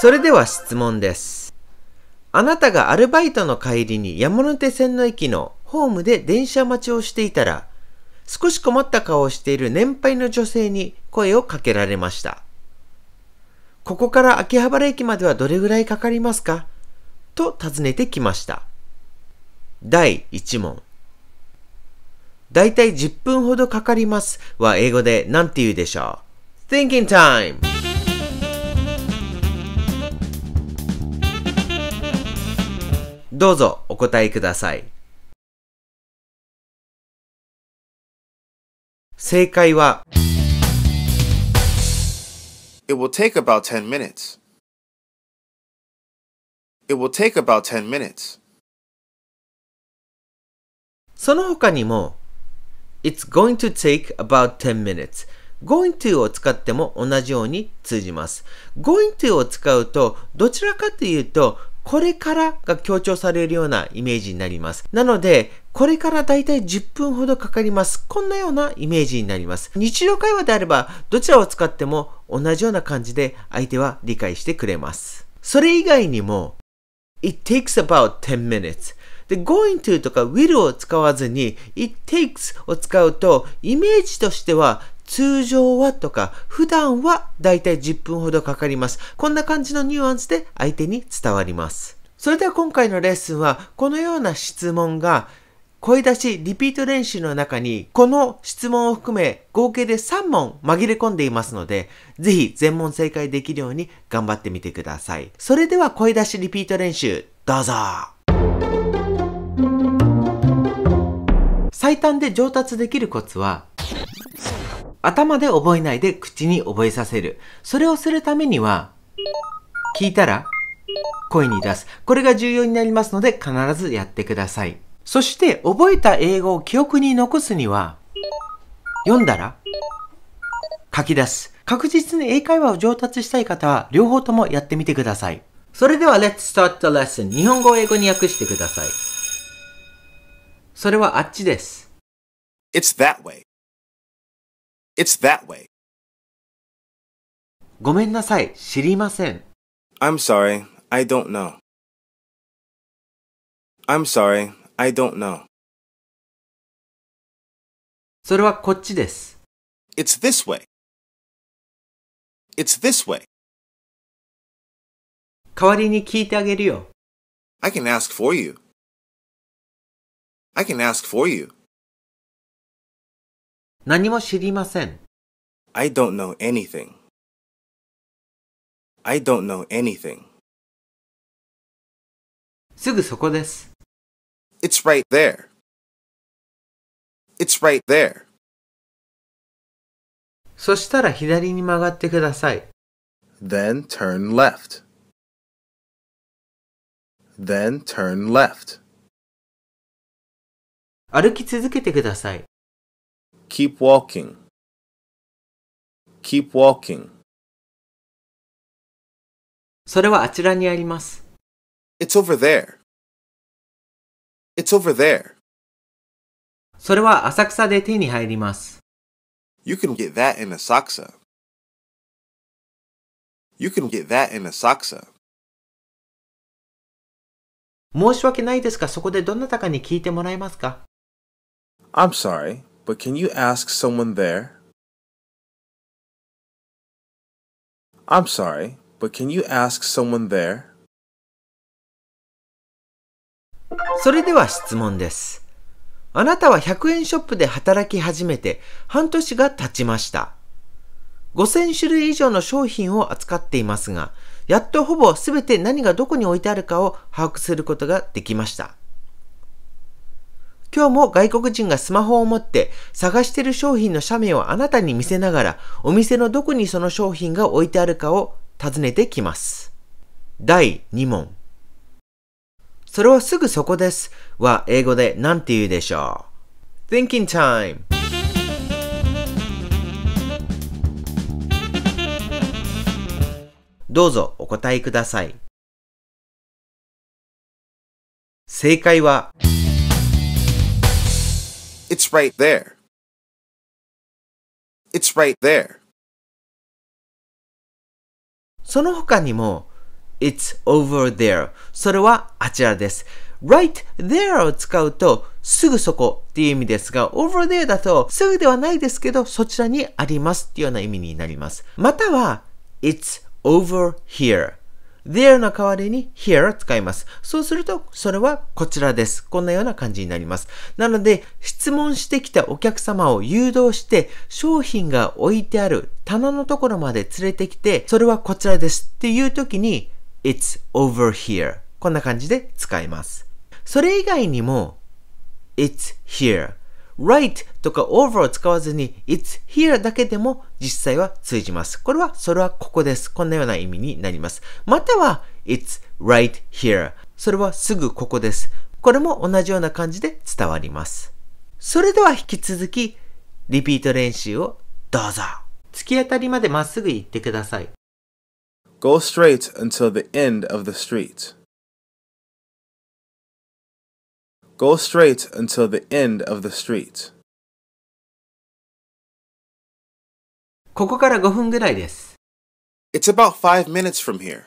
それでは質問です。あなたがアルバイトの帰りに山手線の駅のホームで電車待ちをしていたら、少し困った顔をしている年配の女性に声をかけられました。ここから秋葉原駅まではどれぐらいかかりますかと尋ねてきました。第1問。だいたい10分ほどかかりますは英語で何て言うでしょう ?Thinking time! どうぞお答えください。正解は It will take about 10 minutes. It will take about 10 minutes. その他にも It's going to take about 10 minutes. going to を使っても同じように通じます。going to を使うと、どちらかというと、これからが強調されるようなイメージになります。なので、これからだいたい10分ほどかかります。こんなようなイメージになります。日常会話であれば、どちらを使っても同じような感じで相手は理解してくれます。それ以外にも、it takes about 10 minutes で、going to とか will を使わずに it takes を使うとイメージとしては通常はとか、普段はだいたい10分ほどかかります。こんな感じのニュアンスで相手に伝わります。それでは今回のレッスンは、このような質問が、声出しリピート練習の中に、この質問を含め合計で3問紛れ込んでいますので、ぜひ全問正解できるように頑張ってみてください。それでは声出しリピート練習、どうぞ最短で上達できるコツは、頭で覚えないで口に覚えさせる。それをするためには、聞いたら声に出す。これが重要になりますので必ずやってください。そして覚えた英語を記憶に残すには、読んだら書き出す。確実に英会話を上達したい方は両方ともやってみてください。それでは Let's start the lesson 日本語を英語に訳してください。それはあっちです。It's that way. It's that way. ごめんなさい、知りません。I'm sorry, I don't know. I'm sorry, I don't know. それはこっちです。It's this way. It's this way. 代わりに聞いてあげるよ。I can ask for you. I can ask for you. 何も知りません。I don't know anything. I don't know anything. すぐそこです。It's right there. It's right there. そしたら左に曲がってください。Then turn left. Then turn left. 歩き続けてください。keep walking keep walking それはあちらにあります It's over there It's over there それは浅草で手に入ります You can get that in Asakusa You can get that in Asakusa 申し訳ないですがそこでどなたかに聞いてもらえますか I'm sorry but can you ask someone there? I'm sorry, but can you ask someone there? それでは質問です。あなたは100円ショップで働き始めて半年が経ちました。5000種類以上の商品を扱っていますが、やっとほぼすべて何がどこに置いてあるかを把握することができました。今日も外国人がスマホを持って探してる商品の写メをあなたに見せながらお店のどこにその商品が置いてあるかを尋ねてきます。第2問。それはすぐそこですは英語で何て言うでしょう ?Thinking time! どうぞお答えください。正解は、It's right there. It's right there. その他にも It's over there それはあちらです。right there を使うとすぐそこっていう意味ですが over there だとすぐではないですけどそちらにありますっていうような意味になります。または It's over here there の代わりに here 使います。そうすると、それはこちらです。こんなような感じになります。なので、質問してきたお客様を誘導して、商品が置いてある棚のところまで連れてきて、それはこちらですっていう時に、it's over here こんな感じで使います。それ以外にも、it's here right とか over を使わずに it's here だけでも実際は通じます。これは、それはここです。こんなような意味になります。または、it's right here。それはすぐここです。これも同じような感じで伝わります。それでは引き続き、リピート練習をどうぞ。突き当たりまでまっすぐ行ってください。Go straight until the end of the street. Go straight until the end of the street. ここから5分ぐらいです。It's about five minutes from here.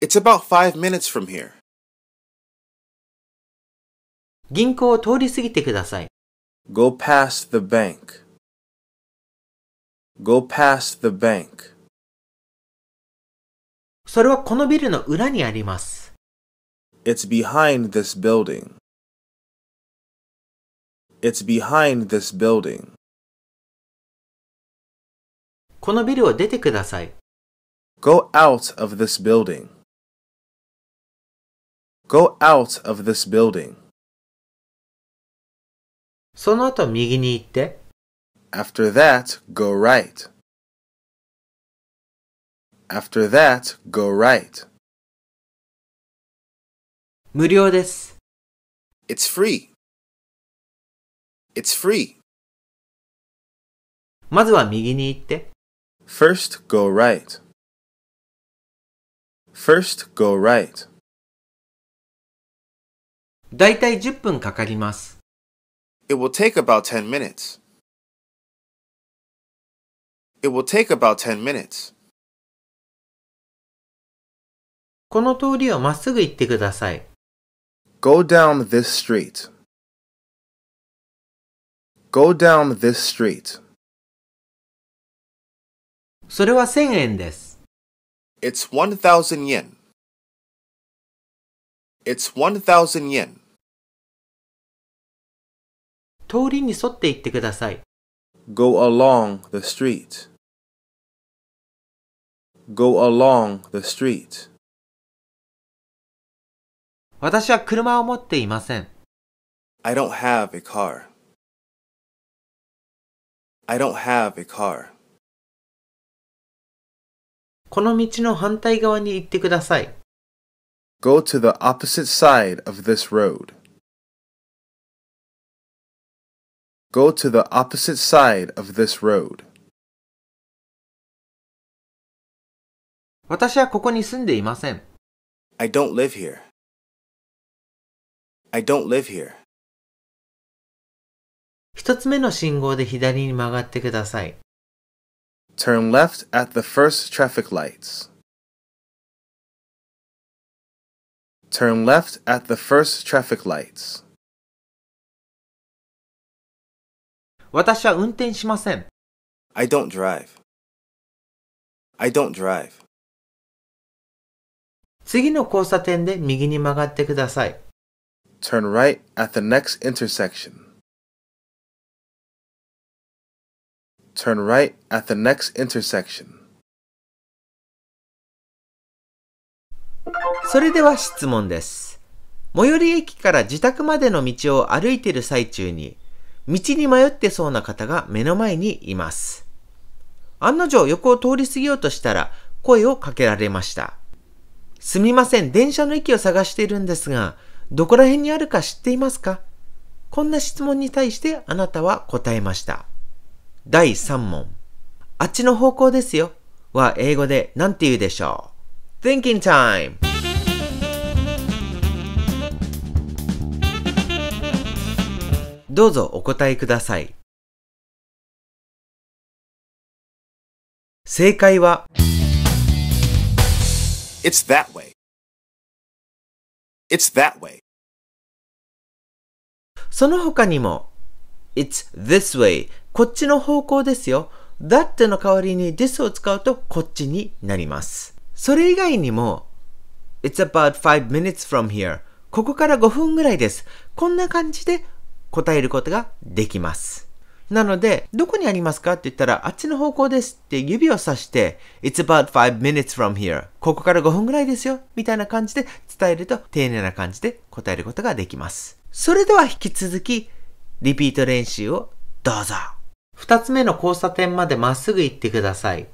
It's about five minutes from here. 銀行を通り過ぎてください。Go past the bank. Go past the bank. それはこのビルの裏にあります。It's behind this building. It's behind this building. このビルを出てください。Go out of this building. Go out of this building. その後右に行って。After that, go right. After that, go right. 無料です。It's free. It's free. まずは右に行って。First go right. First go right. だいたい10分かかります。It will take about 10 minutes. It will take about 10 minutes. この通りをまっすぐ行ってください。Go down this street. Go down this street. それは1000円です。It's 1000 yen. It's 1000 yen. 通りに沿って行ってください。Go along the street. Go along the street. 私は車を持っていません。I don't have a car. I don't have a car. この道の反対側に行ってください。Go to the opposite side of this road. Go to the opposite side of this road. 私はここに住んでいません。I don't live here. I don't live here. 一つ目の信号で左に曲がってください。Turn left at the first traffic lights. Turn left at the first traffic lights. 私は運転しません。I don't drive. I don't drive. 次の交差点で右に曲がってください。Turn right at the next intersection. Turn right at the next intersection. それでは質問です。最寄り駅から自宅までの道を歩いている最中に、道に迷ってそうな方が目の前にいます。案の定横を通り過ぎようとしたら声をかけられました。すみません、電車の駅を探しているんですが、どこら辺にあるか知っていますかこんな質問に対してあなたは答えました。第3問。あっちの方向ですよは英語で何て言うでしょう ?Thinking Time! どうぞお答えください。正解は It's that way. It's that way. その他にも It's this way こっちの方向ですよ。だっての代わりに this を使うとこっちになります。それ以外にも、it's about five minutes from here ここから5分ぐらいです。こんな感じで答えることができます。なので、どこにありますかって言ったら、あっちの方向ですって指をさして、It's about 5 minutes from here. ここから5分ぐらいですよ。みたいな感じで伝えると、丁寧な感じで答えることができます。それでは引き続き、リピート練習をどうぞ。二つ目の交差点までまっすぐ行ってください。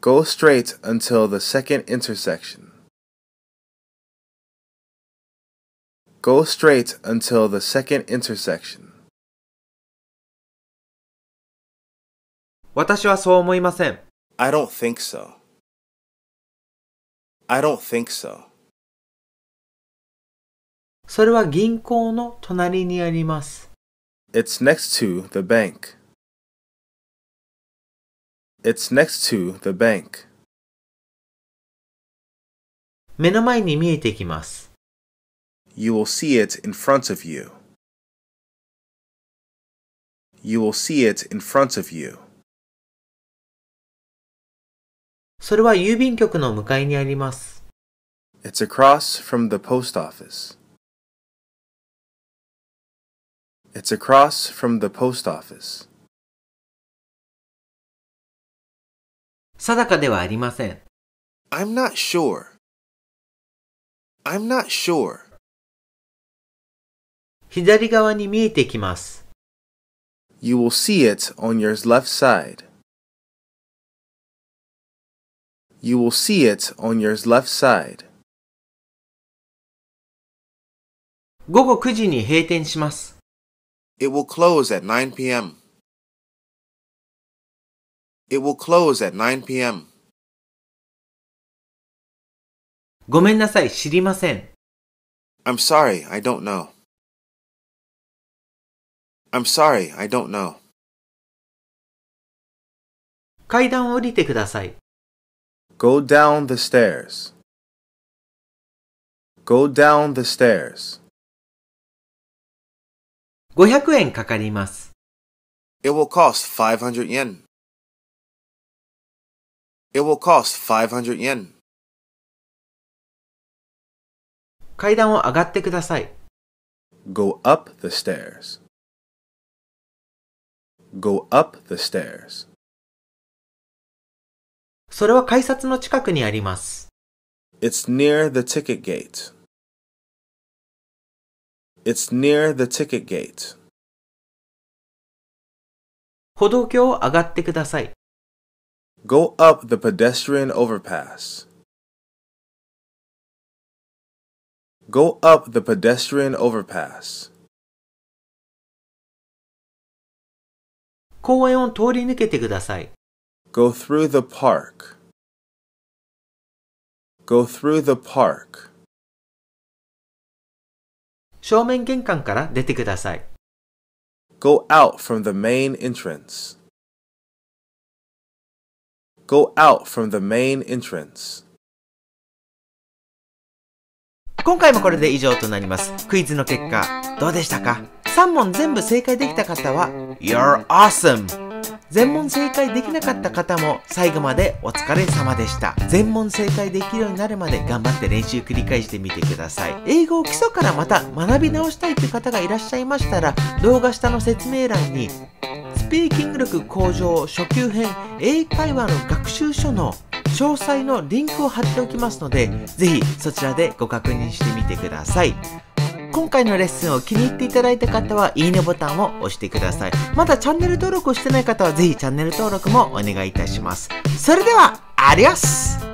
Go straight until the second intersection. Go straight until the second intersection. 私はそう思いません。I don't think so. I don't think so. それは銀行の隣にあります。It's next to the bank. It's next to the bank. 目の前に見えてきます。You will see it in front of you. You will see it in front of you. それは郵便局の向かいにあります。It's across from the post office. It's across from the post office. 定かではありません。I'm not sure. I'm not sure. 左側に見えてきます。You will see it on your left side. You will see it on your left side. 午後9時に閉店します。It will close at 9 p.m. It will close at 9 p.m. ごめんなさい、知りません。I'm sorry, I don't know. I'm sorry, I don't know. 階段を降りてください。Go down the stairs. Go down the stairs. 500円かかります。It will cost 500 yen. It will cost 500 yen. 階段を上がってください。Go up the stairs. Go up the stairs. それは改札の近くにあります。It's near the ticket gate. It's near the ticket gate. 歩道橋を上がってください。Go up the pedestrian overpass. Go up the pedestrian overpass. 公園を通り抜けてください。Go through the park. Go through the park. 正面玄関から出てください。Go out from the main entrance. Go out from the main entrance. 今回もこれで以上となります。クイズの結果、どうでしたか ?3 問全部正解できた方は、You're awesome! 全問正解できなかった方も最後までお疲れ様でした。全問正解できるようになるまで頑張って練習繰り返してみてください。英語を基礎からまた学び直したいという方がいらっしゃいましたら、動画下の説明欄にピーキング力向上初級編英会話の学習書の詳細のリンクを貼っておきますので、ぜひそちらでご確認してみてください。今回のレッスンを気に入っていただいた方は、いいねボタンを押してください。まだチャンネル登録をしてない方は、ぜひチャンネル登録もお願いいたします。それでは、ありィオ